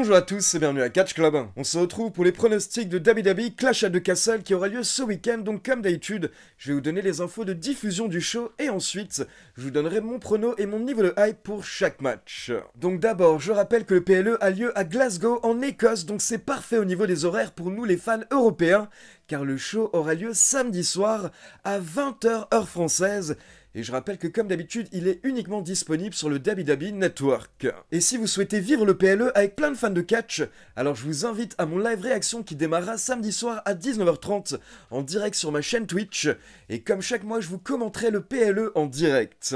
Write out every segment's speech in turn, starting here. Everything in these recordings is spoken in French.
Bonjour à tous et bienvenue à Catch Club. On se retrouve pour les pronostics de Dabi Dabi Clash at De Castle qui aura lieu ce week-end. Donc comme d'habitude, je vais vous donner les infos de diffusion du show et ensuite, je vous donnerai mon prono et mon niveau de hype pour chaque match. Donc d'abord, je rappelle que le PLE a lieu à Glasgow en Écosse, donc c'est parfait au niveau des horaires pour nous les fans européens, car le show aura lieu samedi soir à 20h heure française et je rappelle que comme d'habitude, il est uniquement disponible sur le Dabi Network. Et si vous souhaitez vivre le PLE avec plein de fans de catch, alors je vous invite à mon live réaction qui démarrera samedi soir à 19h30 en direct sur ma chaîne Twitch. Et comme chaque mois, je vous commenterai le PLE en direct.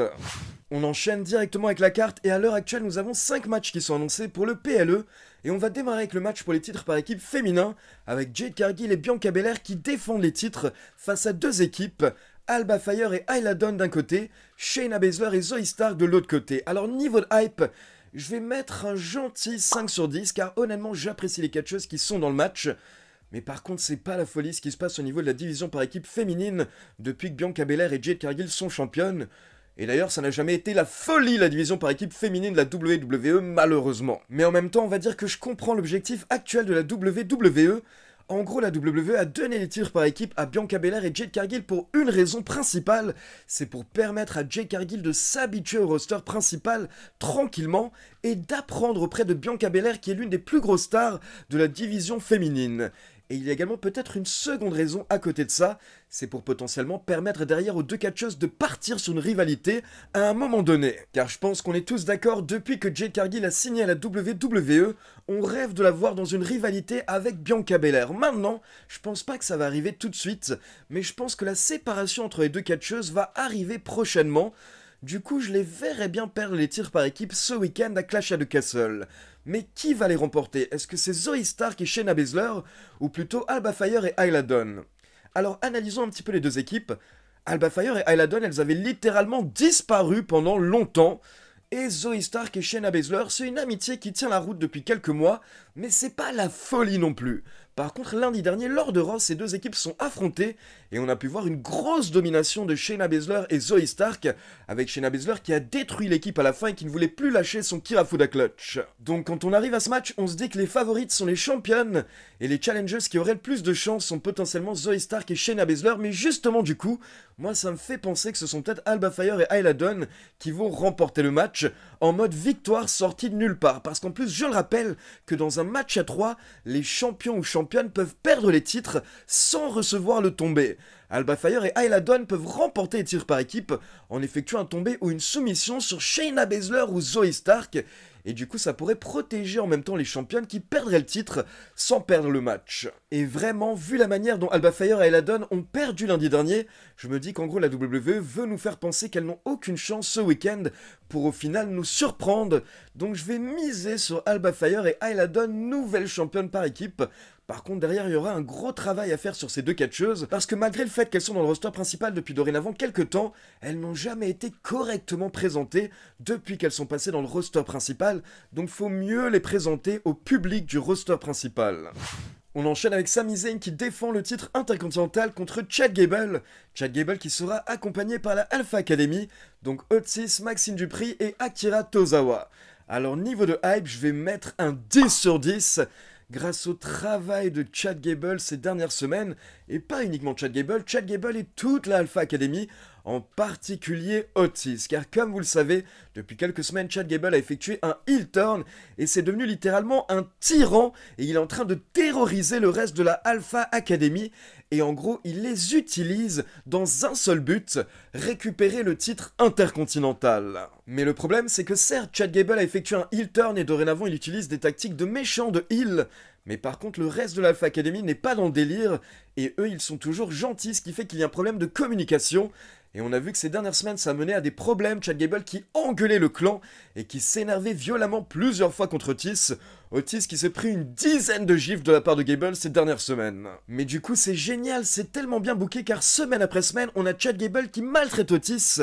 On enchaîne directement avec la carte et à l'heure actuelle nous avons 5 matchs qui sont annoncés pour le PLE et on va démarrer avec le match pour les titres par équipe féminin avec Jade Cargill et Bianca Belair qui défendent les titres face à deux équipes Alba Fire et Ayla Dawn d'un côté, Shayna Baszler et Zoe Stark de l'autre côté. Alors niveau de hype, je vais mettre un gentil 5 sur 10 car honnêtement j'apprécie les catcheuses qui sont dans le match. Mais par contre, c'est pas la folie ce qui se passe au niveau de la division par équipe féminine depuis que Bianca Belair et Jade Cargill sont championnes. Et d'ailleurs, ça n'a jamais été la folie la division par équipe féminine de la WWE malheureusement. Mais en même temps, on va dire que je comprends l'objectif actuel de la WWE en gros, la WWE a donné les tirs par équipe à Bianca Belair et Jade Cargill pour une raison principale, c'est pour permettre à Jade Cargill de s'habituer au roster principal tranquillement et d'apprendre auprès de Bianca Belair qui est l'une des plus grosses stars de la division féminine. Et il y a également peut-être une seconde raison à côté de ça, c'est pour potentiellement permettre derrière aux deux catcheuses de partir sur une rivalité à un moment donné. Car je pense qu'on est tous d'accord, depuis que Jay Cargill a signé à la WWE, on rêve de la voir dans une rivalité avec Bianca Belair. Maintenant, je pense pas que ça va arriver tout de suite, mais je pense que la séparation entre les deux catcheuses va arriver prochainement. Du coup, je les verrais bien perdre les tirs par équipe ce week-end à Clash at the Castle. Mais qui va les remporter Est-ce que c'est Zoe Stark et Shayna Baszler ou plutôt Alba Fire et Ayla Alors analysons un petit peu les deux équipes. Alba Fire et Ayla elles avaient littéralement disparu pendant longtemps. Et Zoe Stark et Shayna Baszler, c'est une amitié qui tient la route depuis quelques mois, mais c'est pas la folie non plus. Par contre, lundi dernier, lors de Raw, ces deux équipes sont affrontées et on a pu voir une grosse domination de Shayna Baszler et Zoe Stark, avec Shayna Baszler qui a détruit l'équipe à la fin et qui ne voulait plus lâcher son Kirafuda Clutch. Donc quand on arrive à ce match, on se dit que les favorites sont les championnes et les challengers qui auraient le plus de chance sont potentiellement Zoe Stark et Shayna Baszler, mais justement du coup, moi ça me fait penser que ce sont peut-être Alba Fire et Ayla qui vont remporter le match en mode victoire sortie de nulle part. Parce qu'en plus, je le rappelle que dans un match à 3, les champions ou championnes peuvent perdre les titres sans recevoir le tombé. Alba Fire et Ayla peuvent remporter les tirs par équipe en effectuant un tombé ou une soumission sur Shayna Baszler ou Zoe Stark et du coup ça pourrait protéger en même temps les championnes qui perdraient le titre sans perdre le match. Et vraiment, vu la manière dont Alba Fire et Eladon ont perdu lundi dernier, je me dis qu'en gros la WWE veut nous faire penser qu'elles n'ont aucune chance ce week-end pour au final nous surprendre. Donc je vais miser sur Alba Fire et Eladon, nouvelle championne par équipe, par contre, derrière, il y aura un gros travail à faire sur ces deux catcheuses, parce que malgré le fait qu'elles sont dans le roster principal depuis dorénavant quelques temps, elles n'ont jamais été correctement présentées depuis qu'elles sont passées dans le roster principal, donc faut mieux les présenter au public du roster principal. On enchaîne avec Sami Zayn qui défend le titre intercontinental contre Chad Gable. Chad Gable qui sera accompagné par la Alpha Academy, donc Otis, Maxime Dupri et Akira Tozawa. Alors niveau de hype, je vais mettre un 10 sur 10 grâce au travail de Chad Gable ces dernières semaines, et pas uniquement Chad Gable, Chad Gable et toute la Alpha Academy en particulier Otis, car comme vous le savez, depuis quelques semaines, Chad Gable a effectué un heel turn et c'est devenu littéralement un tyran et il est en train de terroriser le reste de la Alpha Academy et en gros, il les utilise dans un seul but, récupérer le titre intercontinental. Mais le problème, c'est que certes, Chad Gable a effectué un heel turn et dorénavant, il utilise des tactiques de méchants de heel, mais par contre, le reste de l'Alpha Academy n'est pas dans le délire, et eux, ils sont toujours gentils, ce qui fait qu'il y a un problème de communication, et on a vu que ces dernières semaines, ça menait à des problèmes. Chad Gable qui engueulait le clan et qui s'énervait violemment plusieurs fois contre Otis. Otis qui s'est pris une dizaine de gifles de la part de Gable ces dernières semaines. Mais du coup, c'est génial, c'est tellement bien bouqué car semaine après semaine, on a Chad Gable qui maltraite Otis.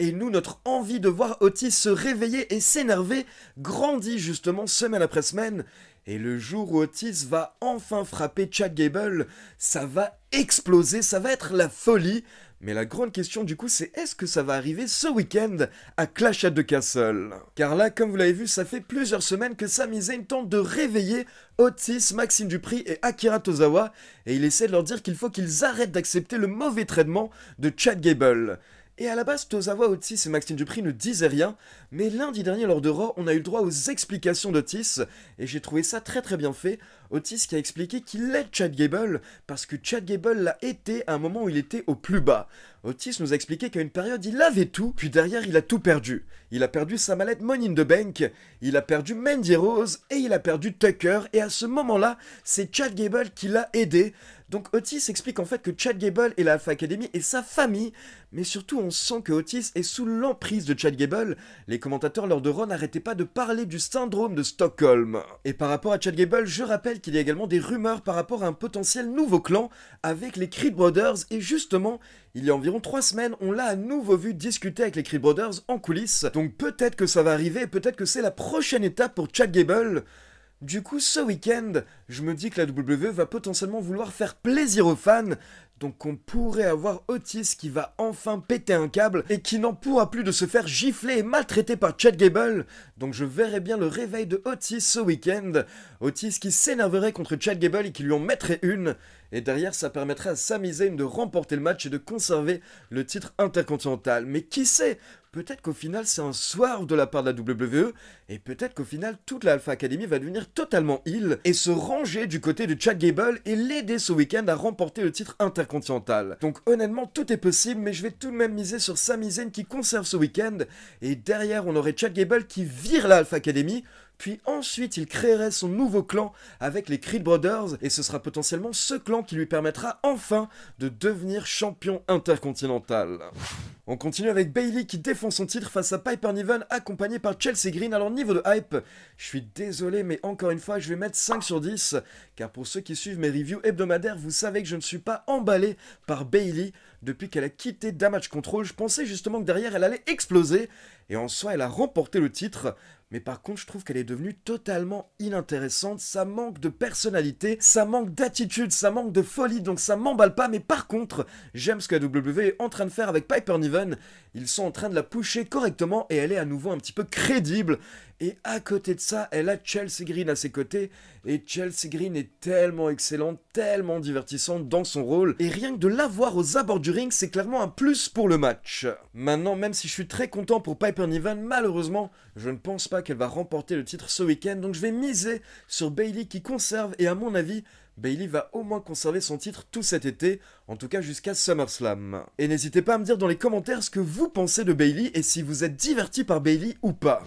Et nous, notre envie de voir Otis se réveiller et s'énerver grandit justement semaine après semaine. Et le jour où Otis va enfin frapper Chad Gable, ça va exploser, ça va être la folie. Mais la grande question du coup c'est est-ce que ça va arriver ce week-end à Clash at the Castle Car là, comme vous l'avez vu, ça fait plusieurs semaines que Sami Zayn tente de réveiller Otis, Maxime Dupri et Akira Tozawa, et il essaie de leur dire qu'il faut qu'ils arrêtent d'accepter le mauvais traitement de Chad Gable. Et à la base, Tozawa Otis et Maxime Dupri ne disaient rien, mais lundi dernier lors de Raw, on a eu le droit aux explications d'Otis, et j'ai trouvé ça très très bien fait. Otis qui a expliqué qu'il est Chad Gable, parce que Chad Gable l'a été à un moment où il était au plus bas. Otis nous a expliqué qu'à une période, il avait tout, puis derrière, il a tout perdu. Il a perdu sa mallette Money in the Bank, il a perdu Mandy Rose, et il a perdu Tucker, et à ce moment-là, c'est Chad Gable qui l'a aidé, donc Otis explique en fait que Chad Gable et la Alpha Academy et sa famille, mais surtout on sent que Otis est sous l'emprise de Chad Gable. Les commentateurs lors de Raw n'arrêtaient pas de parler du syndrome de Stockholm. Et par rapport à Chad Gable, je rappelle qu'il y a également des rumeurs par rapport à un potentiel nouveau clan avec les Creed Brothers et justement, il y a environ 3 semaines, on l'a à nouveau vu discuter avec les Creed Brothers en coulisses. Donc peut-être que ça va arriver, peut-être que c'est la prochaine étape pour Chad Gable. Du coup, ce week-end, je me dis que la WWE va potentiellement vouloir faire plaisir aux fans, donc on pourrait avoir Otis qui va enfin péter un câble et qui n'en pourra plus de se faire gifler et maltraiter par Chad Gable. Donc je verrai bien le réveil de Otis ce week-end. Otis qui s'énerverait contre Chad Gable et qui lui en mettrait une. Et derrière, ça permettrait à Sami Zayn de remporter le match et de conserver le titre intercontinental. Mais qui sait peut-être qu'au final c'est un soir de la part de la WWE, et peut-être qu'au final toute l'Alpha Academy va devenir totalement ill et se ranger du côté de Chad Gable et l'aider ce week-end à remporter le titre intercontinental. Donc honnêtement tout est possible, mais je vais tout de même miser sur Sami Zayn qui conserve ce week-end, et derrière on aurait Chad Gable qui vire l'Alpha Academy, puis ensuite, il créerait son nouveau clan avec les Creed Brothers, et ce sera potentiellement ce clan qui lui permettra enfin de devenir champion intercontinental. On continue avec Bailey qui défend son titre face à Piper Niven accompagné par Chelsea Green. Alors niveau de hype, je suis désolé mais encore une fois je vais mettre 5 sur 10 car pour ceux qui suivent mes reviews hebdomadaires, vous savez que je ne suis pas emballé par Bailey depuis qu'elle a quitté Damage Control. Je pensais justement que derrière elle allait exploser et en soi elle a remporté le titre mais par contre, je trouve qu'elle est devenue totalement inintéressante. Ça manque de personnalité, ça manque d'attitude, ça manque de folie, donc ça m'emballe pas. Mais par contre, j'aime ce que la est en train de faire avec Piper Niven. Ils sont en train de la pusher correctement et elle est à nouveau un petit peu crédible. Et à côté de ça, elle a Chelsea Green à ses côtés. Et Chelsea Green est tellement excellente, tellement divertissante dans son rôle. Et rien que de l'avoir aux abords du ring, c'est clairement un plus pour le match. Maintenant, même si je suis très content pour Piper Niven, malheureusement, je ne pense pas qu'elle va remporter le titre ce week-end, donc je vais miser sur Bailey qui conserve, et à mon avis, Bailey va au moins conserver son titre tout cet été, en tout cas jusqu'à SummerSlam. Et n'hésitez pas à me dire dans les commentaires ce que vous pensez de Bailey et si vous êtes diverti par Bailey ou pas.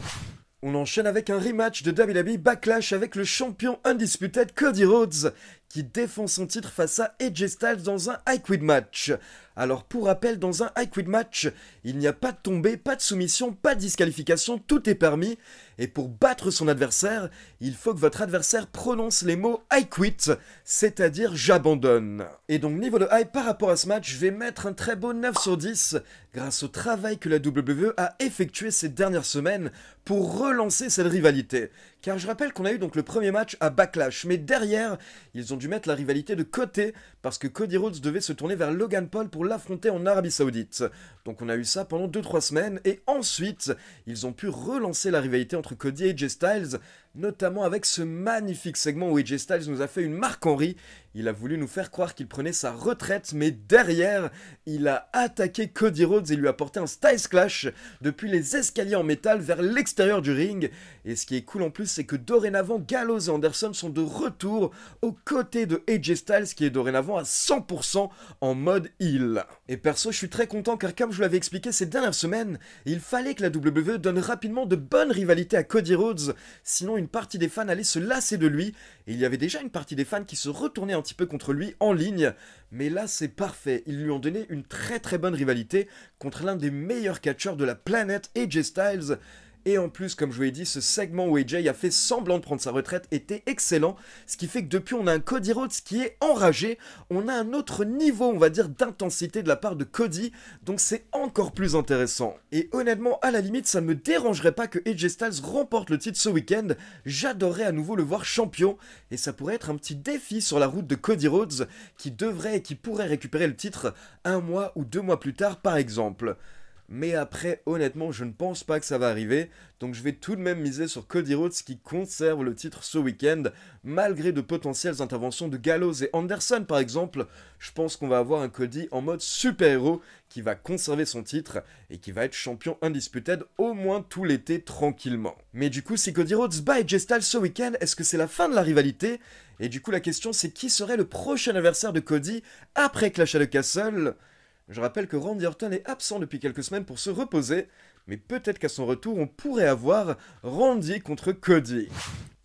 On enchaîne avec un rematch de WWE Backlash avec le champion undisputed Cody Rhodes qui défend son titre face à Edge Styles dans un High Quid match. Alors pour rappel, dans un High Quit match, il n'y a pas de tombée, pas de soumission, pas de disqualification, tout est permis. Et pour battre son adversaire, il faut que votre adversaire prononce les mots I quit, c'est-à-dire j'abandonne. Et donc niveau de hype par rapport à ce match, je vais mettre un très beau 9 sur 10 grâce au travail que la WWE a effectué ces dernières semaines pour relancer cette rivalité car je rappelle qu'on a eu donc le premier match à Backlash, mais derrière, ils ont dû mettre la rivalité de côté parce que Cody Rhodes devait se tourner vers Logan Paul pour l'affronter en Arabie Saoudite. Donc on a eu ça pendant 2-3 semaines, et ensuite, ils ont pu relancer la rivalité entre Cody et AJ Styles, notamment avec ce magnifique segment où AJ Styles nous a fait une marque Henry. Il a voulu nous faire croire qu'il prenait sa retraite, mais derrière, il a attaqué Cody Rhodes et lui a porté un Styles Clash depuis les escaliers en métal vers l'extérieur du ring. Et ce qui est cool en plus, c'est que dorénavant, Gallows et Anderson sont de retour aux côtés de AJ Styles, qui est dorénavant à 100% en mode heal. Et perso, je suis très content car comme je vous l'avais expliqué ces dernières semaines, il fallait que la WWE donne rapidement de bonnes rivalités à Cody Rhodes, sinon une partie des fans allait se lasser de lui, et il y avait déjà une partie des fans qui se retournaient un petit peu contre lui en ligne, mais là c'est parfait, ils lui ont donné une très très bonne rivalité contre l'un des meilleurs catcheurs de la planète, AJ Styles, et en plus, comme je vous l'ai dit, ce segment où AJ a fait semblant de prendre sa retraite était excellent, ce qui fait que depuis on a un Cody Rhodes qui est enragé, on a un autre niveau, on va dire, d'intensité de la part de Cody, donc c'est encore plus intéressant. Et honnêtement, à la limite, ça ne me dérangerait pas que AJ Styles remporte le titre ce week-end, j'adorerais à nouveau le voir champion, et ça pourrait être un petit défi sur la route de Cody Rhodes, qui devrait et qui pourrait récupérer le titre un mois ou deux mois plus tard par exemple. Mais après, honnêtement, je ne pense pas que ça va arriver. Donc je vais tout de même miser sur Cody Rhodes qui conserve le titre ce week-end, malgré de potentielles interventions de Gallows et Anderson par exemple. Je pense qu'on va avoir un Cody en mode super-héros qui va conserver son titre et qui va être champion undisputed au moins tout l'été tranquillement. Mais du coup, si Cody Rhodes bat Gestal ce week-end, est-ce que c'est la fin de la rivalité Et du coup, la question c'est qui serait le prochain adversaire de Cody après Clash of the Castle je rappelle que Randy Orton est absent depuis quelques semaines pour se reposer, mais peut-être qu'à son retour, on pourrait avoir Randy contre Cody.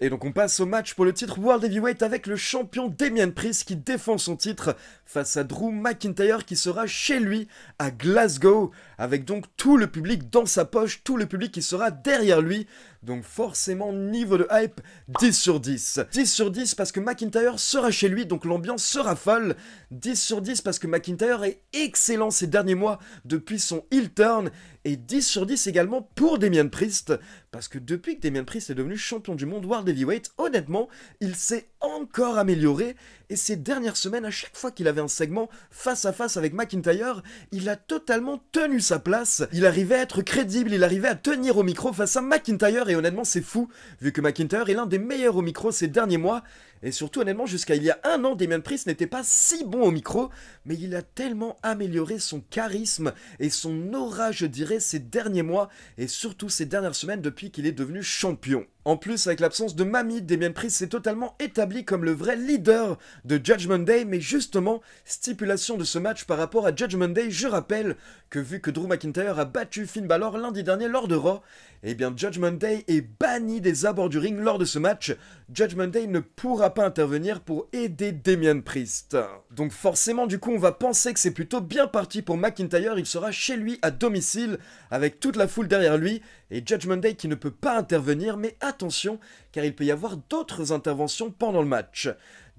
Et donc on passe au match pour le titre World Heavyweight avec le champion Damien Priest qui défend son titre face à Drew McIntyre qui sera chez lui à Glasgow avec donc tout le public dans sa poche, tout le public qui sera derrière lui. Donc forcément niveau de hype 10 sur 10. 10 sur 10 parce que McIntyre sera chez lui donc l'ambiance sera folle. 10 sur 10 parce que McIntyre est excellent ces derniers mois depuis son heel turn et 10 sur 10 également pour Damien Priest parce que depuis que Damien Priest est devenu champion du monde World heavyweight, honnêtement, il s'est encore amélioré, et ces dernières semaines, à chaque fois qu'il avait un segment face à face avec McIntyre, il a totalement tenu sa place, il arrivait à être crédible, il arrivait à tenir au micro face à McIntyre, et honnêtement c'est fou, vu que McIntyre est l'un des meilleurs au micro ces derniers mois, et surtout honnêtement jusqu'à il y a un an, Damien Priest n'était pas si bon au micro, mais il a tellement amélioré son charisme et son aura, je dirais, ces derniers mois, et surtout ces dernières semaines depuis qu'il est devenu champion. En plus, avec l'absence de Mamie, Damien Priest s'est totalement établi comme le vrai leader de Judgment Day, mais justement, stipulation de ce match par rapport à Judgment Day, je rappelle que vu que Drew McIntyre a battu Finn Balor lundi dernier lors de Raw, et eh bien Judgment Day est banni des abords du ring lors de ce match. Judgment Day ne pourra pas intervenir pour aider Damien Priest. Donc forcément, du coup, on va penser que c'est plutôt bien parti pour McIntyre, il sera chez lui à domicile, avec toute la foule derrière lui, et Judgment Day qui ne peut pas intervenir, mais attention, car il peut y avoir d'autres interventions pendant le match.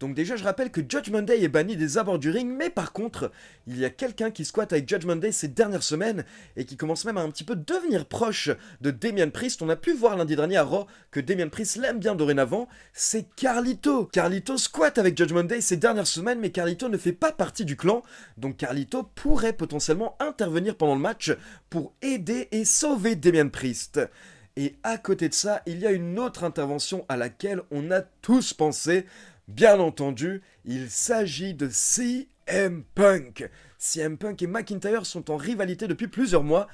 Donc déjà, je rappelle que Judgment Day est banni des abords du ring, mais par contre, il y a quelqu'un qui squatte avec Judgment Day ces dernières semaines et qui commence même à un petit peu devenir proche de Damien Priest. On a pu voir lundi dernier à Raw que Damien Priest l'aime bien dorénavant, c'est Carlito. Carlito squatte avec Judge Day ces dernières semaines, mais Carlito ne fait pas partie du clan, donc Carlito pourrait potentiellement intervenir pendant le match pour aider et sauver Damien Priest. Et à côté de ça, il y a une autre intervention à laquelle on a tous pensé, Bien entendu, il s'agit de CM Punk. CM Punk et McIntyre sont en rivalité depuis plusieurs mois,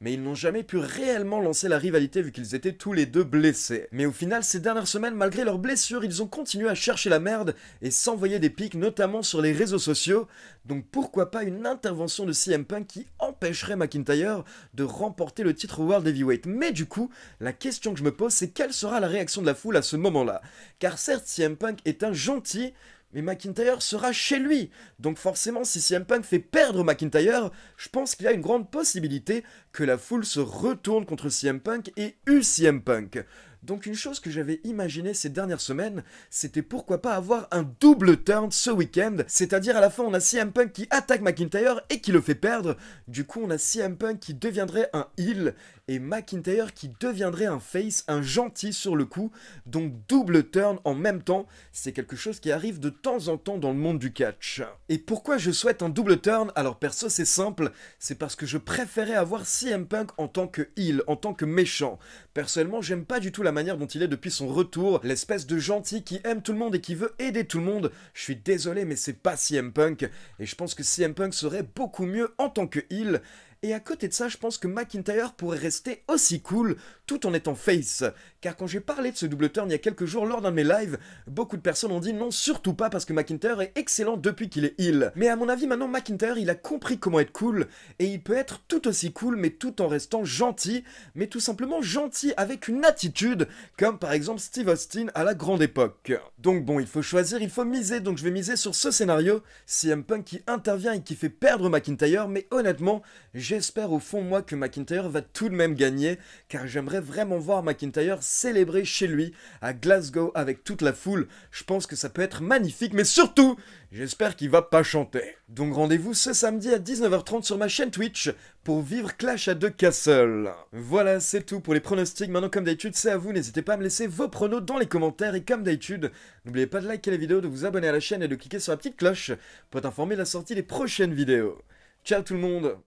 mais ils n'ont jamais pu réellement lancer la rivalité vu qu'ils étaient tous les deux blessés. Mais au final, ces dernières semaines, malgré leurs blessures, ils ont continué à chercher la merde et s'envoyer des pics, notamment sur les réseaux sociaux. Donc pourquoi pas une intervention de CM Punk qui empêcherait McIntyre de remporter le titre World Heavyweight Mais du coup, la question que je me pose, c'est quelle sera la réaction de la foule à ce moment-là Car certes, CM Punk est un gentil, mais McIntyre sera chez lui. Donc forcément, si CM Punk fait perdre McIntyre, je pense qu'il y a une grande possibilité que la foule se retourne contre CM Punk et u CM Punk. Donc une chose que j'avais imaginée ces dernières semaines, c'était pourquoi pas avoir un double turn ce week-end, c'est-à-dire à la fin on a CM Punk qui attaque McIntyre et qui le fait perdre, du coup on a CM Punk qui deviendrait un heel, et McIntyre qui deviendrait un face, un gentil sur le coup, donc double turn en même temps, c'est quelque chose qui arrive de temps en temps dans le monde du catch. Et pourquoi je souhaite un double turn Alors perso c'est simple, c'est parce que je préférais avoir CM Punk en tant que heel, en tant que méchant. Personnellement j'aime pas du tout la manière dont il est depuis son retour, l'espèce de gentil qui aime tout le monde et qui veut aider tout le monde. Je suis désolé mais c'est pas CM Punk, et je pense que CM Punk serait beaucoup mieux en tant que heel, et à côté de ça, je pense que McIntyre pourrait rester aussi cool tout en étant face. Car quand j'ai parlé de ce double turn il y a quelques jours lors d'un de mes lives, beaucoup de personnes ont dit non surtout pas parce que McIntyre est excellent depuis qu'il est heal. Mais à mon avis maintenant McIntyre il a compris comment être cool et il peut être tout aussi cool mais tout en restant gentil, mais tout simplement gentil avec une attitude comme par exemple Steve Austin à la grande époque. Donc bon il faut choisir, il faut miser donc je vais miser sur ce scénario, CM Punk qui intervient et qui fait perdre McIntyre mais honnêtement j'espère au fond moi que McIntyre va tout de même gagner car j'aimerais vraiment voir McIntyre célébrer chez lui, à Glasgow, avec toute la foule. Je pense que ça peut être magnifique, mais surtout, j'espère qu'il va pas chanter. Donc rendez-vous ce samedi à 19h30 sur ma chaîne Twitch pour vivre Clash à deux Castle. Voilà, c'est tout pour les pronostics. Maintenant, comme d'habitude, c'est à vous. N'hésitez pas à me laisser vos pronos dans les commentaires. Et comme d'habitude, n'oubliez pas de liker la vidéo, de vous abonner à la chaîne et de cliquer sur la petite cloche pour être informé de la sortie des prochaines vidéos. Ciao tout le monde